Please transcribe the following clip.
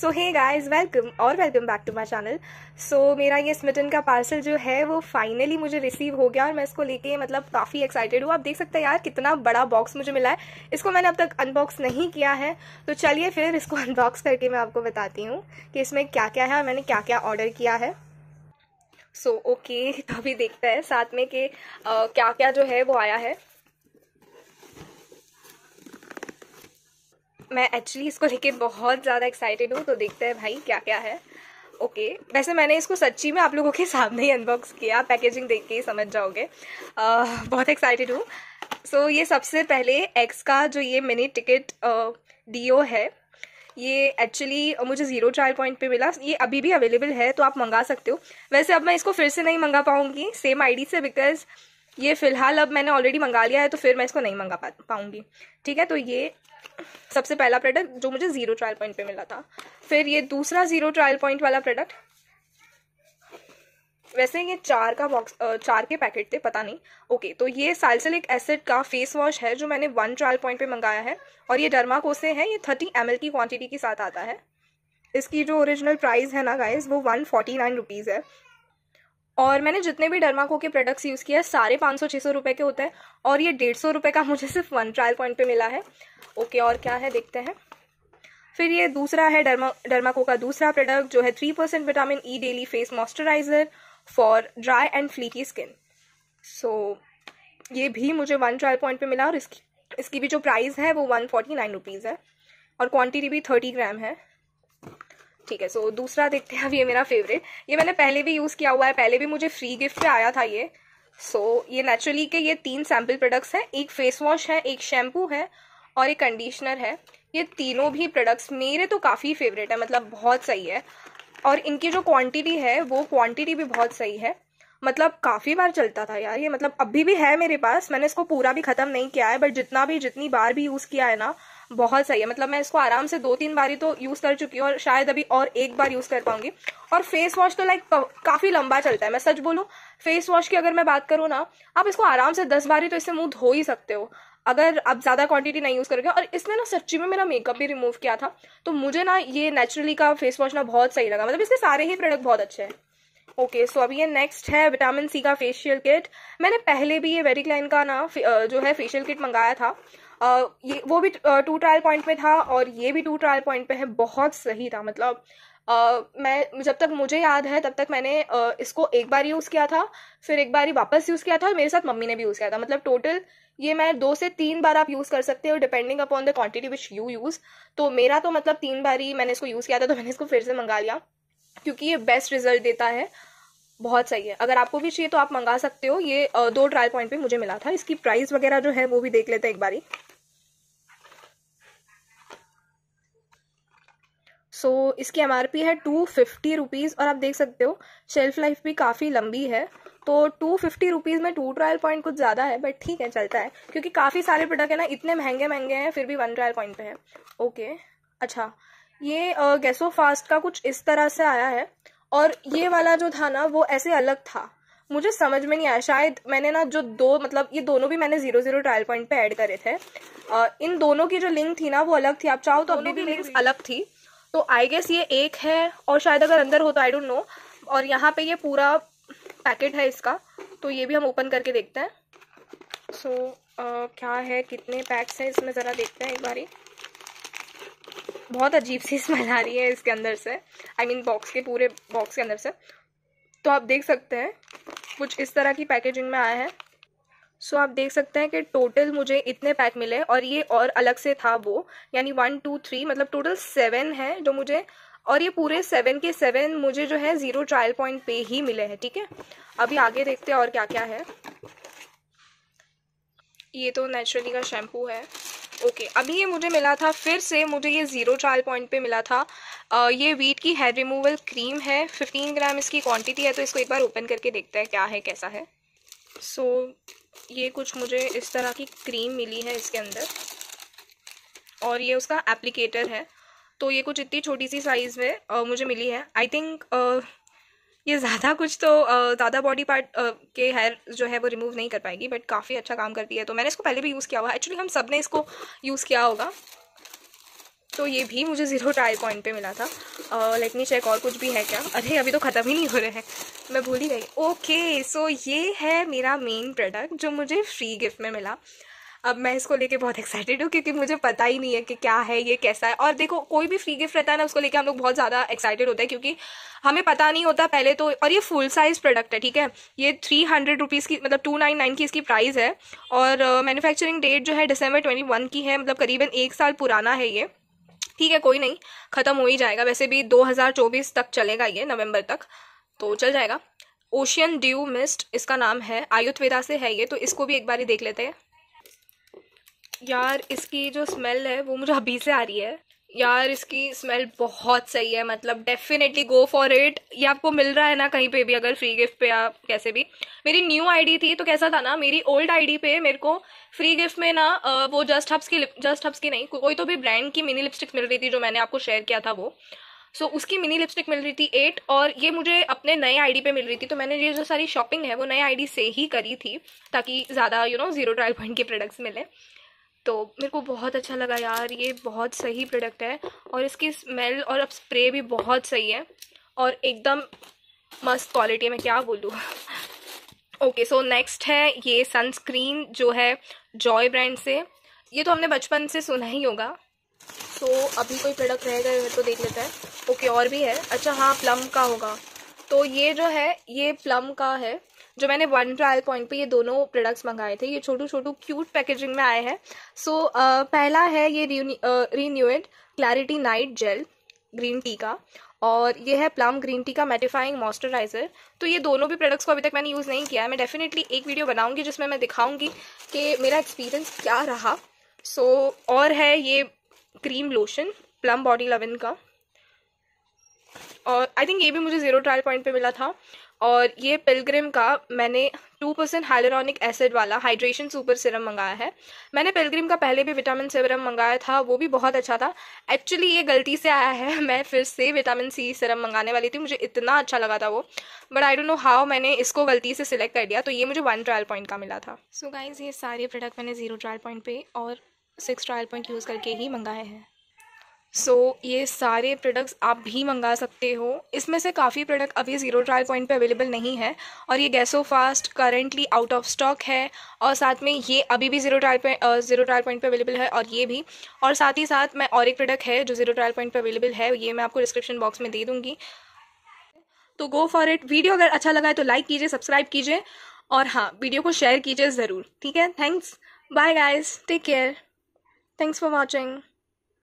सो hey guys welcome और welcome back to my channel so मेरा ये स्मिटन का पार्सल जो है वो फाइनली मुझे रिसीव हो गया और मैं इसको लेके मतलब काफ़ी एक्साइटेड हूँ आप देख सकते हैं यार कितना बड़ा बॉक्स मुझे मिला है इसको मैंने अब तक अनबॉक्स नहीं किया है तो चलिए फिर इसको अनबॉक्स करके मैं आपको बताती हूँ कि इसमें क्या क्या है और मैंने क्या क्या ऑर्डर किया है सो so, ओके okay, तो अभी देखता है साथ में कि क्या क्या जो है वो आया है मैं एक्चुअली इसको लेके बहुत ज़्यादा एक्साइटेड हूँ तो देखते हैं भाई क्या क्या है ओके okay. वैसे मैंने इसको सच्ची में आप लोगों के सामने ही अनबॉक्स किया पैकेजिंग देख के ही समझ जाओगे uh, बहुत एक्साइटेड हूँ सो so, ये सबसे पहले एक्स का जो ये मिनी टिकट डीओ uh, है ये एक्चुअली मुझे ज़ीरो ट्रायल पॉइंट पे मिला ये अभी भी अवेलेबल है तो आप मंगा सकते हो वैसे अब मैं इसको फिर से नहीं मंगा पाऊँगी सेम आईडी से बिकॉज ये फ़िलहाल अब मैंने ऑलरेडी मंगा लिया है तो फिर मैं इसको नहीं मंगा पा पाऊंगी ठीक है तो ये सबसे पहला प्रोडक्ट जो मुझे ज़ीरो ट्रायल पॉइंट पे मिला था फिर ये दूसरा ज़ीरो ट्रायल पॉइंट वाला प्रोडक्ट वैसे ये चार का बॉक्स चार के पैकेट थे पता नहीं ओके तो ये साल्सलिक एसिड का फेस वॉश है जो मैंने वन ट्रायल पॉइंट पे मंगाया है और ये डरमा से है ये थर्टी एम की क्वांटिटी के साथ आता है इसकी जो ओरिजिनल प्राइस है ना गाइस वो वन फोर्टी नाइन रुपीज़ है और मैंने जितने भी डरमाको के प्रोडक्ट्स यूज़ किया सारे पाँच सौ छः सौ रुपये के होते हैं और ये डेढ़ सौ रुपये का मुझे सिर्फ वन ट्रायल पॉइंट पे मिला है ओके और क्या है देखते हैं फिर ये दूसरा है डर्मा डर्माको का दूसरा प्रोडक्ट जो है three percent vitamin E daily face moisturiser for dry and flaky skin so ये भी मुझे वन ट्रायल पॉइंट पे मिला और इसकी इसकी भी जो प्राइस है वो वन फोर्टी नाइन रुपीज़ है और क्वान्टिटी भी थर्टी ग्राम है ठीक है सो so, दूसरा देखते हैं अब ये मेरा फेवरेट ये मैंने पहले भी यूज़ किया हुआ है पहले भी मुझे फ्री गिफ्ट पे आया था ये सो so, ये नेचुरली के ये तीन सैम्पल प्रोडक्ट्स हैं एक फेस वॉश है एक शैम्पू है और एक कंडीशनर है ये तीनों भी प्रोडक्ट्स मेरे तो काफ़ी फेवरेट है मतलब बहुत सही है और इनकी जो क्वांटिटी है वो क्वांटिटी भी बहुत सही है मतलब काफ़ी बार चलता था यार ये मतलब अभी भी है मेरे पास मैंने इसको पूरा भी ख़त्म नहीं किया है बट जितना भी जितनी बार भी यूज़ किया है ना बहुत सही है मतलब मैं इसको आराम से दो तीन बारी तो यूज कर चुकी हूँ और शायद अभी और एक बार यूज कर पाऊंगी और फेस वॉश तो लाइक काफी लंबा चलता है मैं सच बोलूँ फेस वॉश की अगर मैं बात करूँ ना आप इसको आराम से दस बारी तो इससे मुंह धो ही सकते हो अगर आप ज़्यादा क्वांटिटी नहीं यूज़ करोगे और इसने ना सच्ची में मेरा मेकअप भी रिमूव किया था तो मुझे ना ये नेचुरली का फेस वॉश ना बहुत सही लगा मतलब इसके सारे ही प्रोडक्ट बहुत अच्छे हैं ओके सो अभी ये नेक्स्ट है विटामिन सी का फेशियल किट मैंने पहले भी ये क्लाइन का ना जो है फेशियल किट मंगाया था ये वो भी टू ट्रायल पॉइंट पे था और ये भी टू ट्रायल पॉइंट पे है बहुत सही था मतलब Uh, मैं जब तक मुझे याद है तब तक मैंने uh, इसको एक बार यूज़ किया था फिर एक बार ही वापस यूज़ किया था और मेरे साथ मम्मी ने भी यूज़ किया था मतलब टोटल ये मैं दो से तीन बार आप यूज़ कर सकते हो depending upon the quantity which you use तो मेरा तो मतलब तीन बार ही मैंने इसको यूज़ किया था तो मैंने इसको फिर से मंगा लिया क्योंकि ये बेस्ट रिजल्ट देता है बहुत सही है अगर आपको भी चाहिए तो आप मंगा सकते हो ये दो ट्रायल पॉइंट पे मुझे मिला था इसकी प्राइस वगैरह जो है वो भी देख लेते हैं एक बारी सो so, इसकी एम आर पी है टू फिफ्टी रुपीज़ और आप देख सकते हो शेल्फ लाइफ भी काफ़ी लंबी है तो टू फिफ्टी रुपीज़ में टू ट्रायल पॉइंट कुछ ज़्यादा है बट ठीक है चलता है क्योंकि काफ़ी सारे प्रोडक्ट है ना इतने महंगे महंगे हैं फिर भी वन ट्रायल पॉइंट पे है ओके अच्छा ये गैसो फास्ट का कुछ इस तरह से आया है और ये वाला जो था ना वो ऐसे अलग था मुझे समझ में नहीं आया शायद मैंने ना जो दो मतलब ये दोनों भी मैंने जीरो जीरो ट्रायल पॉइंट पे ऐड करे थे आ, इन दोनों की जो लिंक थी ना वो अलग थी आप चाहो तो अपनी भी लिंक अलग थी तो आई गेस ये एक है और शायद अगर अंदर हो तो आई डोंट नो और यहाँ पे ये पूरा पैकेट है इसका तो ये भी हम ओपन करके देखते हैं सो so, uh, क्या है कितने पैक्स हैं इसमें ज़रा देखते हैं एक बारी बहुत अजीब सी स्मेल आ रही है इसके अंदर से आई मीन बॉक्स के पूरे बॉक्स के अंदर से तो आप देख सकते हैं कुछ इस तरह की पैकेजिंग में आया है सो so, आप देख सकते हैं कि टोटल मुझे इतने पैक मिले और ये और अलग से था वो यानी वन टू थ्री मतलब टोटल सेवन है जो मुझे और ये पूरे सेवन के सेवन मुझे जो है ज़ीरो ट्रायल पॉइंट पे ही मिले हैं ठीक है अभी आगे देखते हैं और क्या क्या है ये तो नेचुरली का शैम्पू है ओके okay, अभी ये मुझे मिला था फिर से मुझे ये ज़ीरो ट्रायल पॉइंट पे मिला था आ, ये वीट की हेयर रिमूवल क्रीम है फिफ्टीन ग्राम इसकी क्वांटिटी है तो इसको एक बार ओपन करके देखते हैं क्या है कैसा है सो so, ये कुछ मुझे इस तरह की क्रीम मिली है इसके अंदर और ये उसका एप्लीकेटर है तो ये कुछ इतनी छोटी सी साइज़ में आ, मुझे मिली है आई थिंक ये ज़्यादा कुछ तो ज़्यादा बॉडी पार्ट के हेयर जो है वो रिमूव नहीं कर पाएगी बट काफ़ी अच्छा काम करती है तो मैंने इसको पहले भी यूज़ किया हुआ एक्चुअली हम सब ने इसको यूज़ किया होगा तो ये भी मुझे ज़ीरो ट्रायल पॉइंट पे मिला था लेट मी चेक और कुछ भी है क्या अरे अभी तो ख़त्म ही नहीं हो रहे हैं मैं भूल ही गई ओके सो ये है मेरा मेन प्रोडक्ट जो मुझे फ्री गिफ्ट में मिला अब मैं इसको लेके बहुत एक्साइटेड हूँ क्योंकि मुझे पता ही नहीं है कि क्या है ये कैसा है और देखो कोई भी फ्री गिफ्ट रहता है ना उसको लेके हम लोग बहुत ज़्यादा एक्साइटेड होते हैं क्योंकि हमें पता नहीं होता पहले तो और ये फुल साइज़ प्रोडक्ट है ठीक है ये थ्री हंड्रेड रुपीज़ की मतलब टू नाइन नाइन की इसकी प्राइस है और मैनुफैक्चरिंग uh, डेट जो है डिसम्बर ट्वेंटी वन की है मतलब करीबन एक साल पुराना है ये ठीक है कोई नहीं ख़त्म हो ही जाएगा वैसे भी 2024 तक चलेगा ये नवंबर तक तो चल जाएगा ओशियन ड्यू मिस्ट इसका नाम है आयुर्वेदा से है ये तो इसको भी एक बार ही देख लेते हैं यार इसकी जो स्मेल है वो मुझे अभी से आ रही है यार इसकी स्मेल बहुत सही है मतलब डेफिनेटली गो फॉर इट ये आपको मिल रहा है ना कहीं पे भी अगर फ्री गिफ्ट पे या कैसे भी मेरी न्यू आईडी थी तो कैसा था ना मेरी ओल्ड आईडी पे मेरे को फ्री गिफ्ट में ना वो जस्ट हब्स की जस्ट हब्स की नहीं कोई तो भी ब्रांड की मिनी लिपस्टिक्स मिल रही थी जो मैंने आपको शेयर किया था वो सो so, उसकी मिनी लिपस्टिक मिल रही थी एट और ये मुझे अपने नए आईडी पे मिल रही थी तो मैंने ये जो सारी शॉपिंग है वो नए आईडी से ही करी थी ताकि ज़्यादा you know zero trial point के प्रोडक्ट्स मिले तो मेरे को बहुत अच्छा लगा यार ये बहुत सही प्रोडक्ट है और इसकी स्मेल और अब स्प्रे भी बहुत सही है और एकदम मस्त क्वालिटी है मैं क्या बोलूँ ओके सो नेक्स्ट है ये सनस्क्रीन जो है जॉय ब्रांड से ये तो हमने बचपन से सुना ही होगा तो so, अभी कोई प्रोडक्ट रहेगा ये तो देख लेते हैं ओके okay, और भी है अच्छा हाँ प्लम का होगा तो ये जो है ये प्लम का है जो मैंने वन ट्रायल पॉइंट पे ये दोनों प्रोडक्ट्स मंगाए थे ये छोटू छोटू क्यूट पैकेजिंग में आए हैं सो so, uh, पहला है ये renewed clarity night gel green tea का और ये है प्लम ग्रीन टी का मेटिफाइंग मॉइस्चराइजर तो ये दोनों भी प्रोडक्ट्स को अभी तक मैंने यूज़ नहीं किया है मैं डेफिनेटली एक वीडियो बनाऊंगी जिसमें मैं दिखाऊंगी कि मेरा एक्सपीरियंस क्या रहा सो so, और है ये cream lotion Plum Body Lovin का और आई थिंक ये भी मुझे ज़ीरो ट्रायल पॉइंट पे मिला था और ये पिलग्रिम का मैंने टू परसेंट हाइलोरॉनिक एसिड वाला हाइड्रेशन सुपर सिरम मंगाया है मैंने पिलग्रिम का पहले भी विटामिन सिरम मंगाया था वो भी बहुत अच्छा था एक्चुअली ये गलती से आया है मैं फिर से विटामिन सी सिरम मंगाने वाली थी मुझे इतना अच्छा लगा था वो but I don't know how मैंने इसको गलती से सिलेक्ट कर दिया तो ये मुझे वन ट्रायल पॉइंट का मिला था सो so गाइज ये सारे प्रोडक्ट मैंने जीरो ट्रायल पॉइंट पे और सिक्स ट्रायल पॉइंट यूज़ करके ही मंगाए हैं सो so, ये सारे प्रोडक्ट्स आप भी मंगा सकते हो इसमें से काफ़ी प्रोडक्ट अभी ज़ीरो ट्रायल पॉइंट पे अवेलेबल नहीं है और ये गैसो फास्ट करेंटली आउट ऑफ स्टॉक है और साथ में ये अभी भी zero trial point zero trial point पे अवेलेबल है और ये भी और साथ ही साथ मैं और एक प्रोडक्ट है जो ज़ीरो ट्रायल पॉइंट पर अवेलेबल है ये मैं आपको डिस्क्रिप्शन बॉक्स में दे दूँगी तो गो फॉर इट वीडियो अगर अच्छा लगा है तो लाइक कीजिए सब्सक्राइब कीजिए और हाँ वीडियो को शेयर कीजिए ज़रूर ठीक है thanks bye guys take care thanks for watching